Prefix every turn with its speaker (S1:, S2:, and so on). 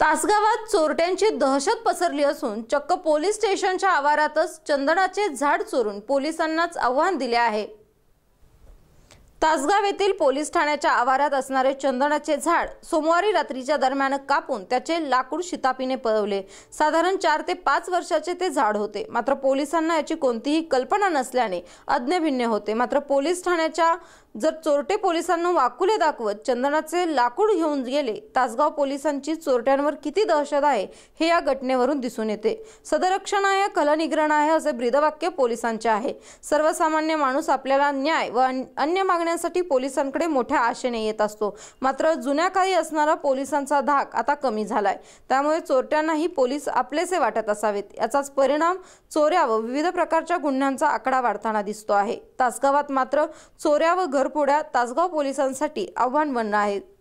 S1: तासगावात चोरट्यांची दहशत पसरली असून चक्क पोलीस स्टेशनच्या आवारातच चंदनाचे झाड चोरून पोलिसांनाच आव्हान दिले आहे तासगाव येथील पोलीस ठाण्याच्या आवारात असणारे चंदनाचे झाड सोमवारी रात्रीच्या दरम्यान कापून त्याचे लाकूड शितापीने पळवले साधारण चार ते पाच वर्षाचे ते झाड होते मात्र पोलिसांना याची कोणतीही कल्पना नसल्याने अज्ञभिन्न होते मात्र पोलीस ठाण्याच्या जर चोरटे पोलिसांना वाकुले दाखवत चंदनाचे लाकूड घेऊन गेले तासगाव पोलिसांची चोरट्यांवर किती दहशत आहे हे या घटनेवरून दिसून येते सदरक्षण आहे कलनिग्रण आहे असे ब्रीदवाक्य पोलिसांचे आहे सर्वसामान्य माणूस आपल्याला न्याय व अन्य मागण्यांसाठी पोलिसांकडे मोठ्या आशेने येत असतो मात्र जुन्या काळी असणारा पोलिसांचा धाक आता कमी झालाय त्यामुळे चोरट्यांनाही पोलीस आपलेसे वाटत असावेत याचाच परिणाम चोऱ्या व विविध प्रकारच्या गुन्ह्यांचा आकडा वाढताना दिसतो आहे तासगावात मात्र चोऱ्या व घरपोड्या तासगाव पोलिसांसाठी आव्हान बनणार आहेत